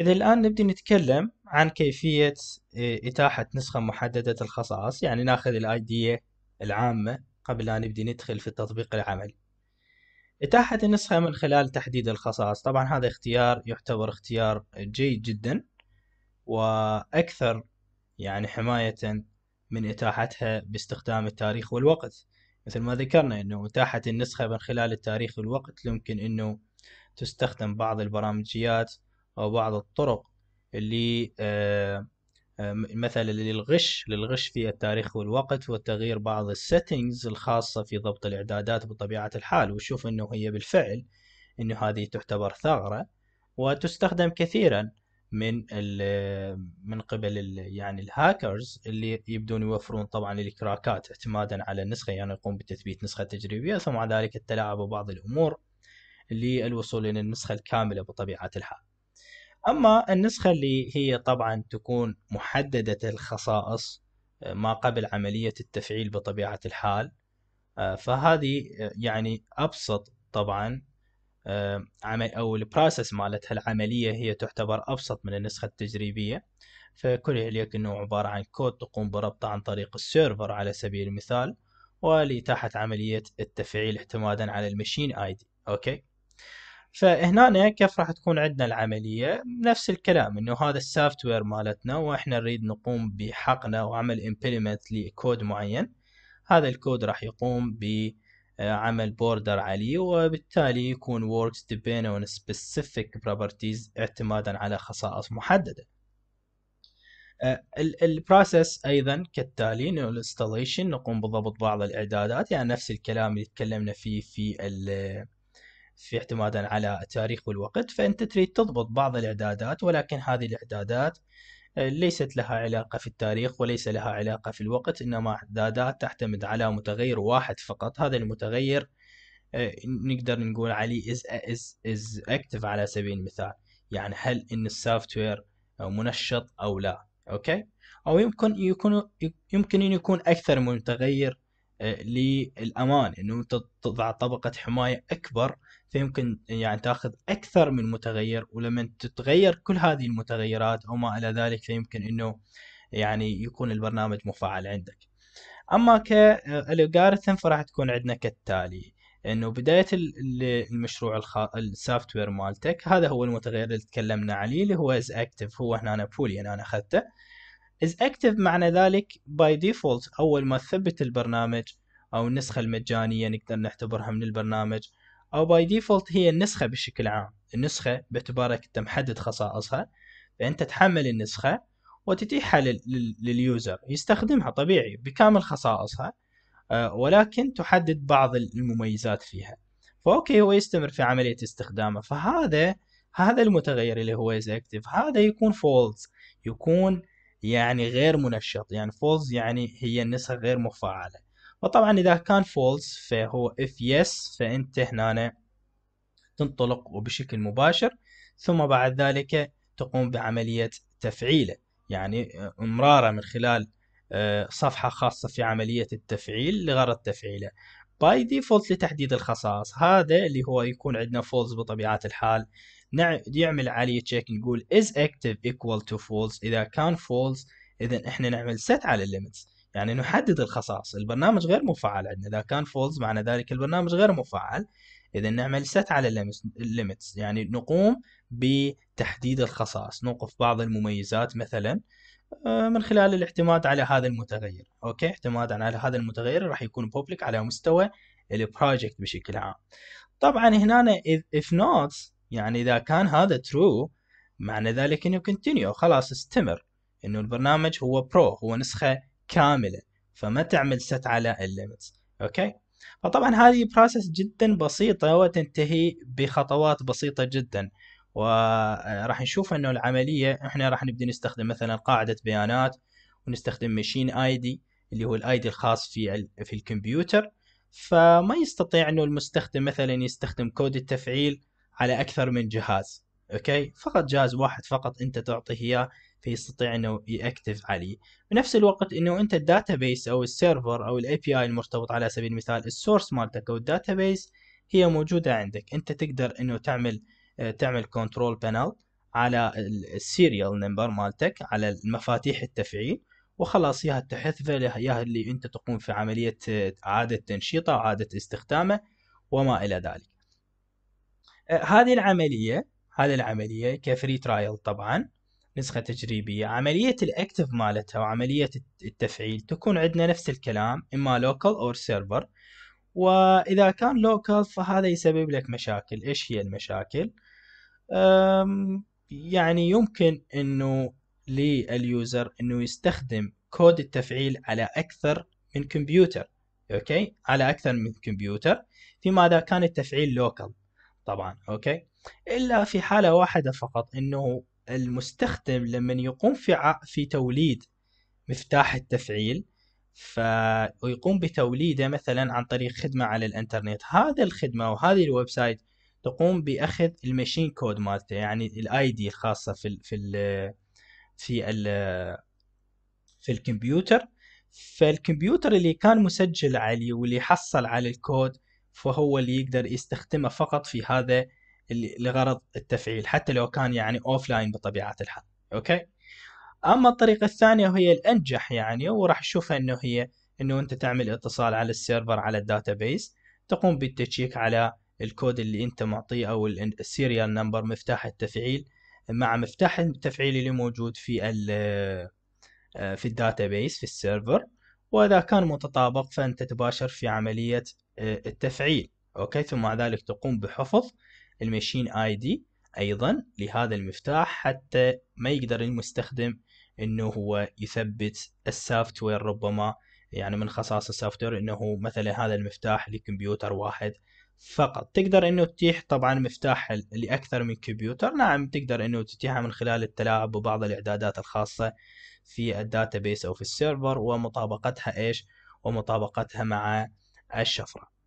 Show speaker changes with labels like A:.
A: إذا الآن نبدي نتكلم عن كيفية آه، إتاحة نسخة محددة الخصائص يعني ناخذ الأيدية العامة قبل أن نبدي ندخل في التطبيق العملي إتاحة النسخة من خلال تحديد الخصائص طبعا هذا اختيار يعتبر اختيار جيد جدا وأكثر يعني حماية من إتاحتها باستخدام التاريخ والوقت مثل ما ذكرنا أنه إتاحة النسخة من خلال التاريخ والوقت يمكن أنه تستخدم بعض البرامجيات أو بعض الطرق اللي آه، آه، مثلا للغش للغش في التاريخ والوقت وتغيير بعض السيتنجز الخاصة في ضبط الإعدادات بطبيعة الحال وشوف أنه هي بالفعل أنه هذه تعتبر ثغرة وتستخدم كثيرا من من قبل يعني الهاكرز اللي يبدون يوفرون طبعا الكراكات اعتمادا على النسخه يعني يقوم بتثبيت نسخه تجريبيه ثم مع ذلك التلاعب ببعض الامور للوصول الى النسخه الكامله بطبيعه الحال. أما النسخة اللي هي طبعا تكون محددة الخصائص آه، ما قبل عملية التفعيل بطبيعة الحال آه، فهذه آه، يعني أبسط طبعا أو البروسس مالتها العملية هي تعتبر أبسط من النسخة التجريبية فكل عليك أنه عبارة عن كود تقوم بربطه عن طريق السيرفر على سبيل المثال ولإتاحة عملية التفعيل اعتمادا على المشين اي دي أوكي فهنا كيف راح تكون عندنا العمليه نفس الكلام انه هذا السوفت وير مالتنا واحنا نريد نقوم بحقنه وعمل امبلمنت لكود معين هذا الكود راح يقوم ب عمل بوردر عليه وبالتالي يكون works depend on specific properties اعتمادا على خصائص محددة آه، البروسيس ايضا كالتالي انه الانستليشن نقوم بضبط بعض الاعدادات يعني نفس الكلام اللي تكلمنا فيه في في اعتمادا على التاريخ والوقت فانت تريد تضبط بعض الاعدادات ولكن هذه الاعدادات آه، ليست لها علاقة في التاريخ وليس لها علاقة في الوقت إنما إعدادات تعتمد على متغير واحد فقط هذا المتغير آه، نقدر نقول عليه از از از اكتف على سبيل المثال يعني هل إن السوفت وير آه، منشط أو لا أوكي أو يمكن يكون يمكن أن يكون أكثر من متغير للامان انه انت تضع طبقه حمايه اكبر فيمكن يعني تاخذ اكثر من متغير ولما تتغير كل هذه المتغيرات او ما الى ذلك فيمكن انه يعني يكون البرنامج مفعل عندك اما كالجوريثم فراح تكون عندنا كالتالي انه بدايه المشروع الخ... السوفت وير مالتك هذا هو المتغير اللي تكلمنا عليه اللي هو از اكتف هو هنا انا بولي انا اخذته is active معنى ذلك by default أول ما تثبت البرنامج أو النسخة المجانية نقدر نعتبرها من البرنامج أو by default هي النسخة بشكل عام النسخة باعتبارك أنت محدد خصائصها فأنت تحمل النسخة وتتيحها لليوزر يستخدمها طبيعي بكامل خصائصها آه، ولكن تحدد بعض المميزات فيها فأوكي هو يستمر في عملية استخدامه فهذا هذا المتغير اللي هو is اكتف هذا يكون false يكون يعني غير منشط يعني فولز يعني هي النسخ غير مفعلة وطبعا إذا كان فولز فهو if yes فأنت هنا تنطلق وبشكل مباشر ثم بعد ذلك تقوم بعملية تفعيله يعني امراره من خلال آه، صفحة خاصة في عملية التفعيل لغرض تفعيله باي ديفولت لتحديد الخصائص هذا اللي هو يكون عندنا فولز بطبيعة الحال يعمل عالية تشيك نقول is active equal to false إذا كان false إذا إحنا نعمل set على limits يعني نحدد الخصائص البرنامج غير مفعل عندنا إذا كان false معنى ذلك البرنامج غير مفعل إذا نعمل set على limits يعني نقوم بتحديد الخصائص نوقف بعض المميزات مثلا آه، من خلال الاعتماد على هذا المتغير اوكي اعتمادا على هذا المتغير راح يكون public على مستوى البروجكت بشكل عام طبعا هنا if not يعني اذا كان هذا ترو معنى ذلك انه كونتينيو خلاص استمر انه البرنامج هو برو هو نسخه كامله فما تعمل ست على الليمتس اوكي فطبعا هذه بروسس جدا بسيطه وتنتهي بخطوات بسيطه جدا وراح آه، نشوف انه العمليه احنا راح نبدا نستخدم مثلا قاعده بيانات ونستخدم ماشين اي دي اللي هو الاي دي الخاص في في الكمبيوتر فما يستطيع انه المستخدم مثلا يستخدم كود التفعيل على اكثر من جهاز اوكي فقط جهاز واحد فقط انت تعطيه اياه فيستطيع انه ياكتف عليه بنفس الوقت انه انت الداتابيس او السيرفر او الاي بي اي المرتبط على سبيل المثال السورس مالتك او الداتابيس هي موجوده عندك انت تقدر انه تعمل آه، تعمل كنترول بانل على السيريال نمبر مالتك على مفاتيح التفعيل وخلاص يا تحذفه يا اللي انت تقوم في عمليه آه، اعاده تنشيطه وإعادة استخدامه وما الى ذلك هذه العمليه هذه العمليه كفري ترايل طبعا نسخه تجريبيه عمليه الاكتف مالتها وعمليه التفعيل تكون عندنا نفس الكلام اما لوكال او سيرفر واذا كان لوكال فهذا يسبب لك مشاكل ايش هي المشاكل يعني يمكن انه لليوزر انه يستخدم كود التفعيل على اكثر من كمبيوتر اوكي على اكثر من كمبيوتر فيما اذا كان التفعيل لوكال طبعا اوكي الا في حاله واحده فقط انه المستخدم لما يقوم في في توليد مفتاح التفعيل ويقوم بتوليده مثلا عن طريق خدمه على الانترنت هذا الخدمه وهذه الويب سايت تقوم باخذ المشين كود مالته يعني الاي دي الخاصه في ال في ال في ال في الكمبيوتر فالكمبيوتر اللي كان مسجل عليه واللي حصل على الكود فهو اللي يقدر يستخدمه فقط في هذا لغرض التفعيل حتى لو كان يعني اوف لاين بطبيعه الحال اوكي اما الطريقه الثانيه وهي الانجح يعني وراح نشوفها انه هي انه انت تعمل اتصال على السيرفر على الداتابيس تقوم بالتشيك على الكود اللي انت معطيه او السيريال نمبر مفتاح التفعيل مع مفتاح التفعيل اللي موجود في الـ آه، في الداتابيس في السيرفر واذا كان متطابق فانت تباشر في عمليه آه، التفعيل اوكي ثم مع ذلك تقوم بحفظ المشين اي دي ايضا لهذا المفتاح حتى ما يقدر المستخدم انه هو يثبت السافت وير ربما يعني من خصائص السوفت وير انه مثلا هذا المفتاح لكمبيوتر واحد فقط تقدر انه تتيح طبعا مفتاح لاكثر من كمبيوتر نعم تقدر انه تتيحها من خلال التلاعب ببعض الاعدادات الخاصه في الداتابيس او في السيرفر ومطابقتها ايش ومطابقتها مع الشفره